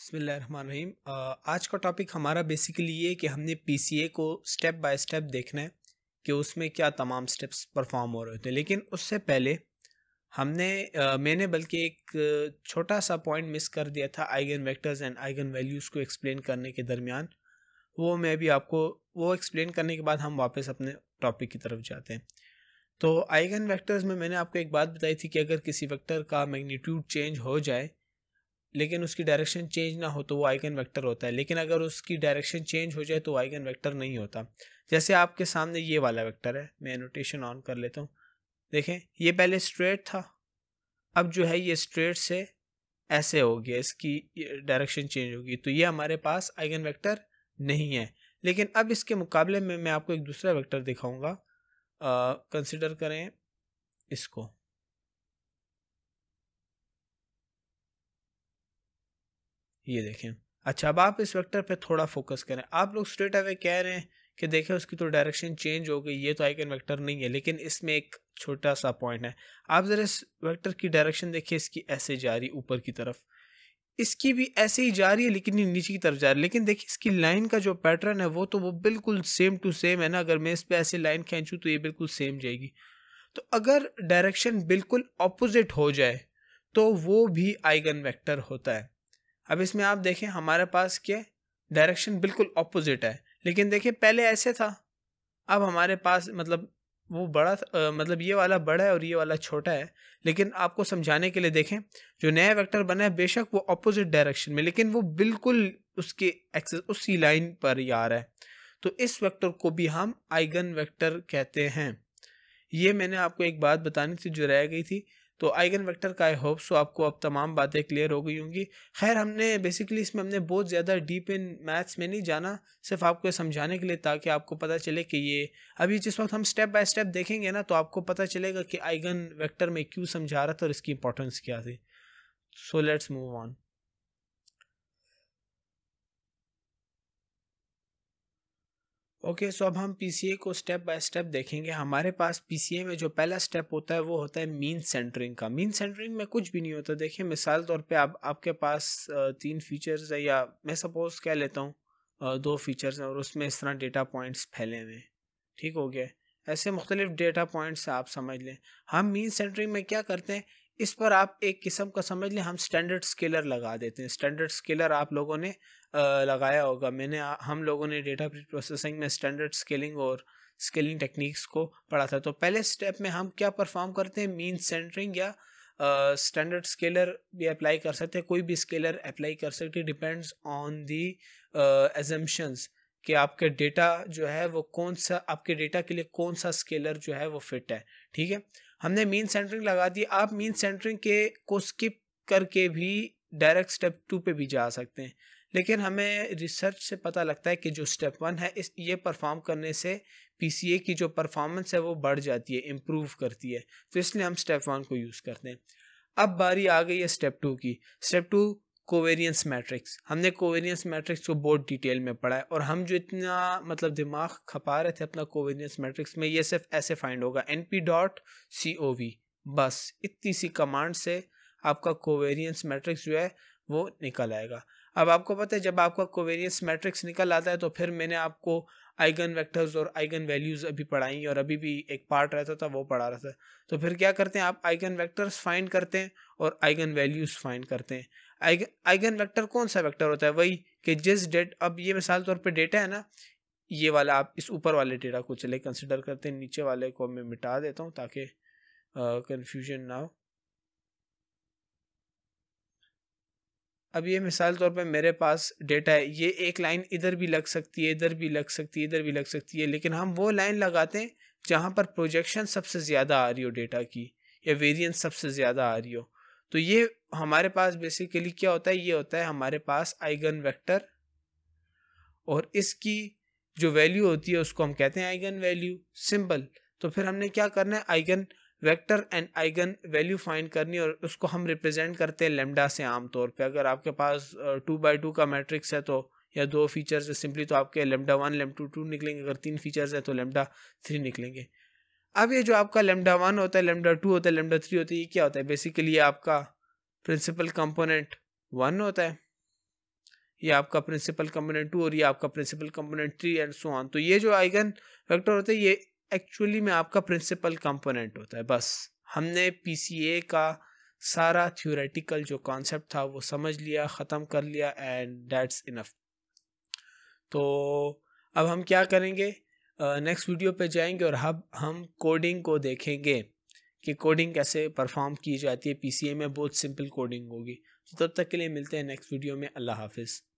बसमीम आज का टॉपिक हमारा बेसिकली ये कि हमने ए को स्टेप बाय स्टेप देखना है कि उसमें क्या तमाम स्टेप्स परफॉर्म हो रहे थे लेकिन उससे पहले हमने आ, मैंने बल्कि एक छोटा सा पॉइंट मिस कर दिया था eigen vectors and eigen values को एक्सप्लेन करने के दरमियान वो मैं भी आपको वो एक्सप्लेन करने के बाद हम वापस अपने टॉपिक की तरफ जाते हैं तो आइगन वेक्टर्स में मैंने आपको एक बात बताई थी कि अगर किसी वेक्टर का मैग्नीट्यूड चेंज हो जाए लेकिन उसकी डायरेक्शन चेंज ना हो तो वो आइगन वेक्टर होता है लेकिन अगर उसकी डायरेक्शन चेंज हो जाए तो आइगन वेक्टर नहीं होता जैसे आपके सामने ये वाला वेक्टर है मैं एनोटेशन ऑन कर लेता हूँ देखें ये पहले स्ट्रेट था अब जो है ये स्ट्रेट से ऐसे हो गया इसकी डायरेक्शन चेंज होगी तो ये हमारे पास आइगन वैक्टर नहीं है लेकिन अब इसके मुकाबले में मैं आपको एक दूसरा वैक्टर दिखाऊँगा कंसिडर करें इसको ये देखें अच्छा अब आप इस वेक्टर पे थोड़ा फोकस करें आप लोग स्ट्रेट अवे कह रहे हैं कि देखें उसकी तो डायरेक्शन चेंज हो गई ये तो आइकन वेक्टर नहीं है लेकिन इसमें एक छोटा सा पॉइंट है आप ज़रा इस वेक्टर की डायरेक्शन देखिए इसकी ऐसे जा रही ऊपर की तरफ इसकी भी ऐसे ही जा रही है लेकिन नीचे की तरफ जा रही है लेकिन देखिए इसकी लाइन का जो पैटर्न है वो तो वो बिल्कुल सेम टू सेम है ना अगर मैं इस पर ऐसे लाइन खींचूँ तो ये बिल्कुल सेम जाएगी तो अगर डायरेक्शन बिल्कुल अपोजिट हो जाए तो वो भी आइगन वेक्टर होता है अब इसमें आप देखें हमारे पास के डायरेक्शन बिल्कुल अपोजिट है लेकिन देखिए पहले ऐसे था अब हमारे पास मतलब वो बड़ा आ, मतलब ये वाला बड़ा है और ये वाला छोटा है लेकिन आपको समझाने के लिए देखें जो नया वेक्टर बना है बेशक वो अपोजिट डायरेक्शन में लेकिन वो बिल्कुल उसके एक्सेस उसी लाइन पर ही आ रहा है तो इस वेक्टर को भी हम आइगन वेक्टर कहते हैं ये मैंने आपको एक बात बतानी थी जो रह गई थी तो आइगन वेक्टर का आई होप सो आपको अब तमाम बातें क्लियर हो गई होंगी खैर हमने बेसिकली इसमें हमने बहुत ज़्यादा डीप इन मैथ्स में नहीं जाना सिर्फ आपको समझाने के लिए ताकि आपको पता चले कि ये अभी जिस वक्त हम स्टेप बाय स्टेप देखेंगे ना तो आपको पता चलेगा कि आइगन वैक्टर में क्यों समझा रहा था और इसकी इंपॉर्टेंस क्या थी so let's move on okay so अब हम पी को स्टेप बाय स्टेप देखेंगे हमारे पास पी में जो पहला स्टेप होता है वो होता है मीन सेंटरिंग का मीन सेंटरिंग में कुछ भी नहीं होता देखिए मिसाल तौर पे आप आपके पास तीन फीचर्स है या मैं सपोज कह लेता हूँ दो फीचर्स हैं और उसमें इस तरह डेटा पॉइंट्स फैले हुए ठीक हो गया ऐसे मुख्तलिफ डेटा पॉइंट्स आप समझ लें हम मीन सेंटरिंग में क्या करते हैं इस पर आप एक किस्म का समझ लें हम स्टैंडर्ड स्केलर लगा देते हैं स्टैंडर्ड स्केलर आप लोगों ने लगाया होगा मैंने हम लोगों ने डेटा प्रोसेसिंग में स्टैंडर्ड स्केलिंग और स्केलिंग टेक्निक्स को पढ़ा था तो पहले स्टेप में हम क्या परफॉर्म करते हैं मीन सेंटरिंग या स्टैंडर्ड uh, स्केलर भी अप्लाई कर सकते हैं कोई भी स्केलर अप्लाई कर सकते डिपेंड्स ऑन दी एजम्पन्स कि आपके डेटा जो है वो कौन सा आपके डेटा के लिए कौन सा स्केलर जो है वो फिट है ठीक है हमने मीन सेंटरिंग लगा दी आप मीन सेंटरिंग के को स्किप करके भी डायरेक्ट स्टेप टू पे भी जा सकते हैं लेकिन हमें रिसर्च से पता लगता है कि जो स्टेप वन है इस ये परफॉर्म करने से पीसीए की जो परफॉर्मेंस है वो बढ़ जाती है इम्प्रूव करती है तो इसलिए हम स्टेप वन को यूज़ करते हैं अब बारी आ गई है स्टेप टू की स्टेप टू कोवेरियंस मैट्रिक्स हमने कोवेरियंस मैट्रिक्स को बहुत डिटेल में पढ़ा है और हम जो इतना मतलब दिमाग खपा रहे थे अपना कोवेरियंस मैट्रिक्स में ये सिर्फ ऐसे फाइंड होगा N P dot C O V बस इतनी सी कमांड से आपका कोवेरियंस मैट्रिक्स जो है वो निकल आएगा अब आपको पता है जब आपका कोवेरियंस मैट्रिक्स निकल आता है तो फिर मैंने आपको आइगन वेक्टर्स और आइगन वैल्यूज़ अभी पढ़ाई और अभी भी एक पार्ट रहता था वो पढ़ा रहा था तो फिर क्या करते हैं आप आइगन वेक्टर्स फाइंड करते हैं और आइगन वैल्यूज़ फाइंड करते हैं आइगन आइगन वेक्टर कौन सा वेक्टर होता है वही कि जिस डेट अब ये मिसाल तौर पे डेटा है ना ये वाला आप इस ऊपर वाले डेटा को चले कंसिडर करते हैं नीचे वाले को मैं मिटा देता हूँ ताकि कन्फ्यूजन ना हो अब ये मिसाल तौर पे मेरे पास डेटा है ये एक लाइन इधर भी लग सकती है इधर भी लग सकती है इधर भी लग सकती है लेकिन हम वो लाइन लगाते हैं जहाँ पर प्रोजेक्शन सबसे ज़्यादा आ रही हो डेटा की या वेरियंस सबसे ज़्यादा आ रही हो तो ये हमारे पास बेसिकली क्या होता है ये होता है हमारे पास आइगन वेक्टर और इसकी जो वैल्यू होती है उसको हम कहते हैं आइगन वैल्यू सिंपल तो फिर हमने क्या करना है eigen vector and eigen value find करनी और उसको हम रिप्रेजेंट करते हैं लेमडा से आमतौर पे अगर आपके पास टू बाई टू का मैट्रिक्स है तो या दो फीचर्स है सिंपली तो आपके lambda one lambda two two निकलेंगे अगर तीन फीचर्स हैं तो लेमडा थ्री निकलेंगे अब ये जो आपका लेमडा वन होता है लेमडा टू होता है लेमडा थ्री होता है ये क्या होता है बेसिकली ये आपका प्रिंसिपल कंपोनेंट वन होता है ये आपका प्रिंसिपल कंपोनेंट टू और ये आपका principal component three and so on तो ये जो आइगन वेक्टर होते हैं ये एक्चुअली में आपका प्रिंसिपल कंपोनेंट होता है बस हमने पीसीए का सारा थ्योरेटिकल जो कॉन्सेप्ट था वो समझ लिया ख़त्म कर लिया एंड डैट्स इनफ तो अब हम क्या करेंगे नेक्स्ट uh, वीडियो पे जाएंगे और हम हम कोडिंग को देखेंगे कि कोडिंग कैसे परफॉर्म की जाती है पीसीए में बहुत सिंपल कोडिंग होगी तो तब तक के लिए मिलते हैं नेक्स्ट वीडियो में अल्लाह हाफिज़